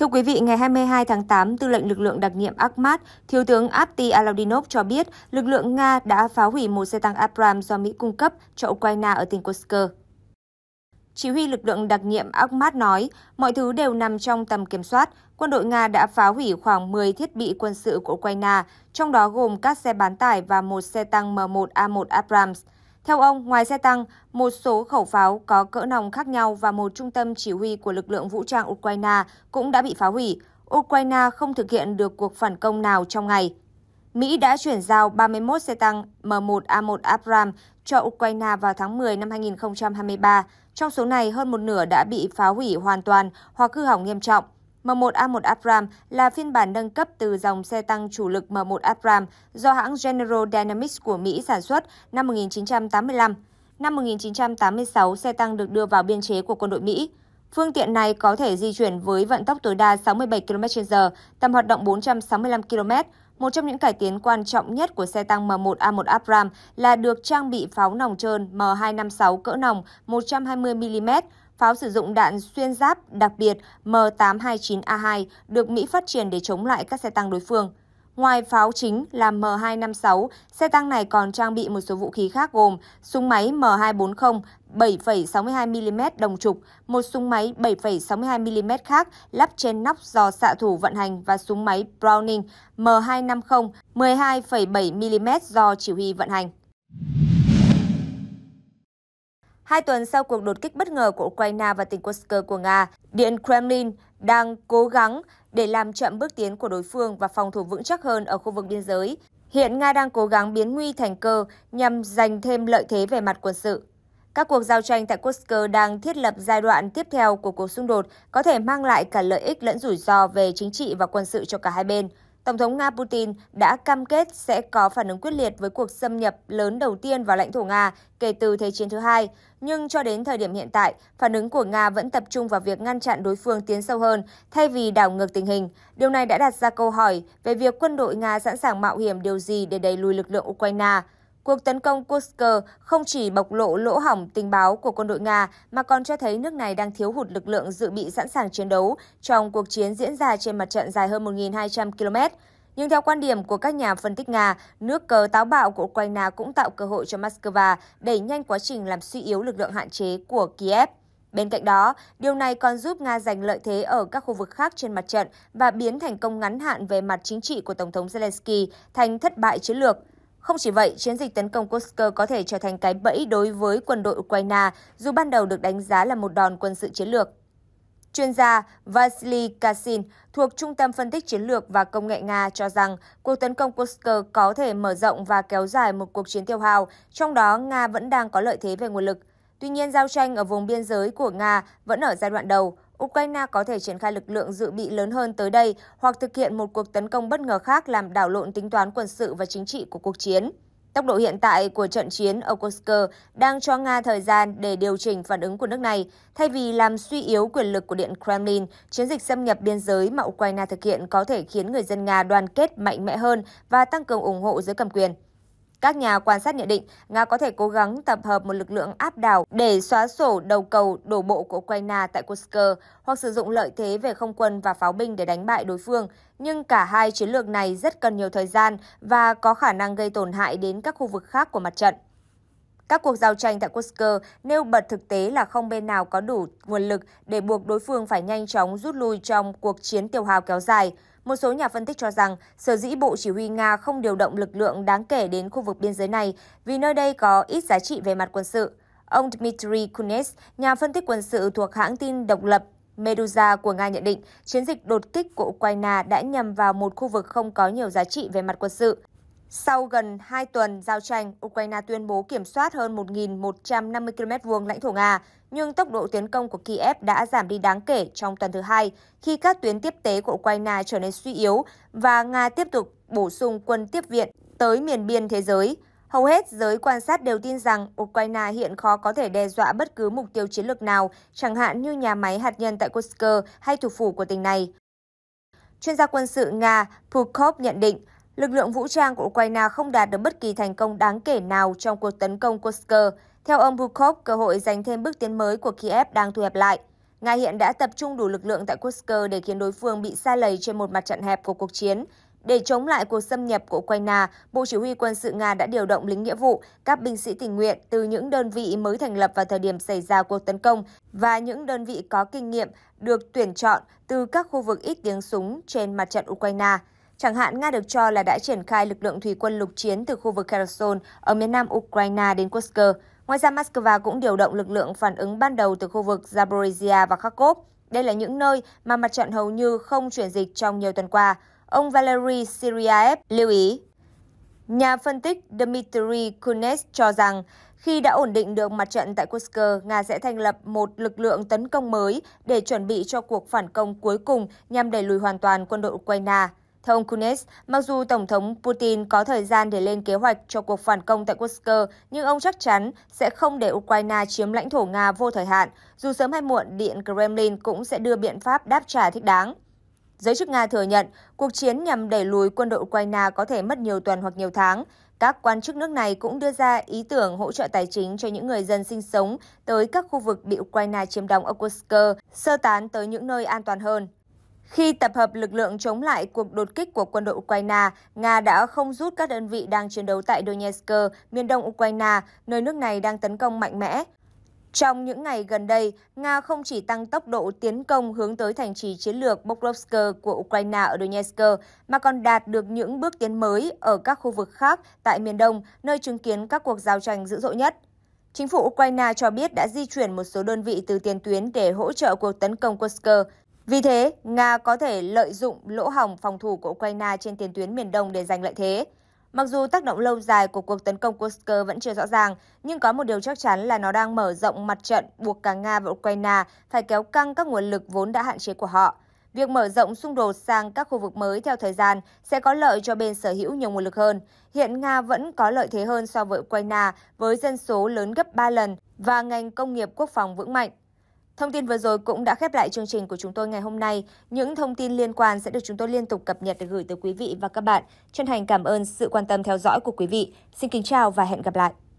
Thưa quý vị, ngày 22 tháng 8, tư lệnh lực lượng đặc nhiệm Akhmat, Thiếu tướng Apti Alaudinov cho biết lực lượng Nga đã phá hủy một xe tăng Abrams do Mỹ cung cấp cho Ukraine ở tỉnh Kursk. Chỉ huy lực lượng đặc nhiệm Akhmat nói, mọi thứ đều nằm trong tầm kiểm soát. Quân đội Nga đã phá hủy khoảng 10 thiết bị quân sự của Ukraine, trong đó gồm các xe bán tải và một xe tăng M1A1 Abrams. Theo ông, ngoài xe tăng, một số khẩu pháo có cỡ nòng khác nhau và một trung tâm chỉ huy của lực lượng vũ trang Ukraine cũng đã bị phá hủy. Ukraine không thực hiện được cuộc phản công nào trong ngày. Mỹ đã chuyển giao 31 xe tăng M1A1 Abrams cho Ukraine vào tháng 10 năm 2023. Trong số này, hơn một nửa đã bị phá hủy hoàn toàn hoặc hư hỏng nghiêm trọng. M1 A1 Abram là phiên bản nâng cấp từ dòng xe tăng chủ lực M1 Abram do hãng General Dynamics của Mỹ sản xuất năm 1985. Năm 1986, xe tăng được đưa vào biên chế của quân đội Mỹ. Phương tiện này có thể di chuyển với vận tốc tối đa 67 km/h, tầm hoạt động 465 km. Một trong những cải tiến quan trọng nhất của xe tăng M1A1 Abram là được trang bị pháo nòng trơn M256 cỡ nòng 120 mm, pháo sử dụng đạn xuyên giáp đặc biệt M829A2 được Mỹ phát triển để chống lại các xe tăng đối phương. Ngoài pháo chính là M256, xe tăng này còn trang bị một số vũ khí khác gồm súng máy M240 7,62mm đồng trục, một súng máy 7,62mm khác lắp trên nóc do xạ thủ vận hành và súng máy Browning M250 12,7mm do chỉ huy vận hành. Hai tuần sau cuộc đột kích bất ngờ của Ukraine và tỉnh Kursk của Nga, Điện Kremlin đang cố gắng để làm chậm bước tiến của đối phương và phòng thủ vững chắc hơn ở khu vực biên giới. Hiện Nga đang cố gắng biến nguy thành cơ nhằm giành thêm lợi thế về mặt quân sự. Các cuộc giao tranh tại Kursk đang thiết lập giai đoạn tiếp theo của cuộc xung đột có thể mang lại cả lợi ích lẫn rủi ro về chính trị và quân sự cho cả hai bên. Tổng thống Nga Putin đã cam kết sẽ có phản ứng quyết liệt với cuộc xâm nhập lớn đầu tiên vào lãnh thổ Nga kể từ Thế chiến thứ hai. Nhưng cho đến thời điểm hiện tại, phản ứng của Nga vẫn tập trung vào việc ngăn chặn đối phương tiến sâu hơn thay vì đảo ngược tình hình. Điều này đã đặt ra câu hỏi về việc quân đội Nga sẵn sàng mạo hiểm điều gì để đẩy lùi lực lượng Ukraine. Cuộc tấn công Kursk không chỉ bộc lộ lỗ hỏng tình báo của quân đội Nga mà còn cho thấy nước này đang thiếu hụt lực lượng dự bị sẵn sàng chiến đấu trong cuộc chiến diễn ra trên mặt trận dài hơn 1.200 km. Nhưng theo quan điểm của các nhà phân tích Nga, nước cờ táo bạo của Ukraine cũng tạo cơ hội cho Moscow đẩy nhanh quá trình làm suy yếu lực lượng hạn chế của Kiev. Bên cạnh đó, điều này còn giúp Nga giành lợi thế ở các khu vực khác trên mặt trận và biến thành công ngắn hạn về mặt chính trị của Tổng thống Zelensky thành thất bại chiến lược. Không chỉ vậy, chiến dịch tấn công Kursk có thể trở thành cái bẫy đối với quân đội Ukraine, dù ban đầu được đánh giá là một đòn quân sự chiến lược. Chuyên gia Vasily Kasin thuộc Trung tâm Phân tích Chiến lược và Công nghệ Nga cho rằng cuộc tấn công Kursk có thể mở rộng và kéo dài một cuộc chiến tiêu hao, trong đó Nga vẫn đang có lợi thế về nguồn lực. Tuy nhiên, giao tranh ở vùng biên giới của Nga vẫn ở giai đoạn đầu. Ukraine có thể triển khai lực lượng dự bị lớn hơn tới đây hoặc thực hiện một cuộc tấn công bất ngờ khác làm đảo lộn tính toán quân sự và chính trị của cuộc chiến. Tốc độ hiện tại của trận chiến ở Kursk đang cho Nga thời gian để điều chỉnh phản ứng của nước này, thay vì làm suy yếu quyền lực của Điện Kremlin. Chiến dịch xâm nhập biên giới mà Ukraine thực hiện có thể khiến người dân Nga đoàn kết mạnh mẽ hơn và tăng cường ủng hộ dưới cầm quyền. Các nhà quan sát nhận định Nga có thể cố gắng tập hợp một lực lượng áp đảo để xóa sổ đầu cầu đổ bộ của Ukraine tại Kursk hoặc sử dụng lợi thế về không quân và pháo binh để đánh bại đối phương. Nhưng cả hai chiến lược này rất cần nhiều thời gian và có khả năng gây tổn hại đến các khu vực khác của mặt trận. Các cuộc giao tranh tại Kursk nêu bật thực tế là không bên nào có đủ nguồn lực để buộc đối phương phải nhanh chóng rút lui trong cuộc chiến tiêu hao kéo dài. Một số nhà phân tích cho rằng, sở dĩ Bộ Chỉ huy Nga không điều động lực lượng đáng kể đến khu vực biên giới này vì nơi đây có ít giá trị về mặt quân sự. Ông Dmitry Kunes, nhà phân tích quân sự thuộc hãng tin độc lập Medusa của Nga nhận định, chiến dịch đột kích của Ukraine đã nhằm vào một khu vực không có nhiều giá trị về mặt quân sự. Sau gần 2 tuần giao tranh, Ukraine tuyên bố kiểm soát hơn 1.150 km vuông lãnh thổ Nga, nhưng tốc độ tiến công của Kiev đã giảm đi đáng kể trong tuần thứ hai, khi các tuyến tiếp tế của Ukraine trở nên suy yếu và Nga tiếp tục bổ sung quân tiếp viện tới miền biên thế giới. Hầu hết giới quan sát đều tin rằng Ukraine hiện khó có thể đe dọa bất cứ mục tiêu chiến lược nào, chẳng hạn như nhà máy hạt nhân tại Kursk hay thủ phủ của tỉnh này. Chuyên gia quân sự Nga Pukov nhận định lực lượng vũ trang của Ukraine không đạt được bất kỳ thành công đáng kể nào trong cuộc tấn công Kursk. Theo ông Bukov, cơ hội giành thêm bước tiến mới của Kiev đang thu hẹp lại. Nga hiện đã tập trung đủ lực lượng tại Kursk để khiến đối phương bị xa lầy trên một mặt trận hẹp của cuộc chiến. Để chống lại cuộc xâm nhập của Ukraine, Bộ Chỉ huy quân sự Nga đã điều động lính nghĩa vụ, các binh sĩ tình nguyện từ những đơn vị mới thành lập vào thời điểm xảy ra cuộc tấn công và những đơn vị có kinh nghiệm được tuyển chọn từ các khu vực ít tiếng súng trên mặt trận Ukraine. Chẳng hạn, Nga được cho là đã triển khai lực lượng thủy quân lục chiến từ khu vực Kherson ở miền nam Ukraine đến Kursk. Ngoài ra, Moscow cũng điều động lực lượng phản ứng ban đầu từ khu vực Zaporizhia và Kharkov. Đây là những nơi mà mặt trận hầu như không chuyển dịch trong nhiều tuần qua. Ông Valery Siriaev lưu ý. Nhà phân tích Dmitry Kunes cho rằng, khi đã ổn định được mặt trận tại Kursk, Nga sẽ thành lập một lực lượng tấn công mới để chuẩn bị cho cuộc phản công cuối cùng nhằm đẩy lùi hoàn toàn quân đội Ukraine. Theo ông Kunes, mặc dù Tổng thống Putin có thời gian để lên kế hoạch cho cuộc phản công tại Kursk, nhưng ông chắc chắn sẽ không để Ukraine chiếm lãnh thổ Nga vô thời hạn. Dù sớm hay muộn, Điện Kremlin cũng sẽ đưa biện pháp đáp trả thích đáng. Giới chức Nga thừa nhận cuộc chiến nhằm đẩy lùi quân đội Ukraine có thể mất nhiều tuần hoặc nhiều tháng. Các quan chức nước này cũng đưa ra ý tưởng hỗ trợ tài chính cho những người dân sinh sống tới các khu vực bị Ukraine chiếm đóng ở Kursk, sơ tán tới những nơi an toàn hơn. Khi tập hợp lực lượng chống lại cuộc đột kích của quân đội Ukraine, Nga đã không rút các đơn vị đang chiến đấu tại Donetsk, miền đông Ukraine, nơi nước này đang tấn công mạnh mẽ. Trong những ngày gần đây, Nga không chỉ tăng tốc độ tiến công hướng tới thành trì chiến lược Pokrovsk của Ukraine ở Donetsk, mà còn đạt được những bước tiến mới ở các khu vực khác tại miền đông, nơi chứng kiến các cuộc giao tranh dữ dội nhất. Chính phủ Ukraine cho biết đã di chuyển một số đơn vị từ tiền tuyến để hỗ trợ cuộc tấn công Kursk, vì thế, Nga có thể lợi dụng lỗ hỏng phòng thủ của Ukraine trên tiền tuyến miền Đông để giành lợi thế. Mặc dù tác động lâu dài của cuộc tấn công Kursk vẫn chưa rõ ràng, nhưng có một điều chắc chắn là nó đang mở rộng mặt trận buộc cả Nga và Ukraine phải kéo căng các nguồn lực vốn đã hạn chế của họ. Việc mở rộng xung đột sang các khu vực mới theo thời gian sẽ có lợi cho bên sở hữu nhiều nguồn lực hơn. Hiện Nga vẫn có lợi thế hơn so với Ukraine với dân số lớn gấp 3 lần và ngành công nghiệp quốc phòng vững mạnh. Thông tin vừa rồi cũng đã khép lại chương trình của chúng tôi ngày hôm nay. Những thông tin liên quan sẽ được chúng tôi liên tục cập nhật để gửi tới quý vị và các bạn. Chân thành cảm ơn sự quan tâm theo dõi của quý vị. Xin kính chào và hẹn gặp lại.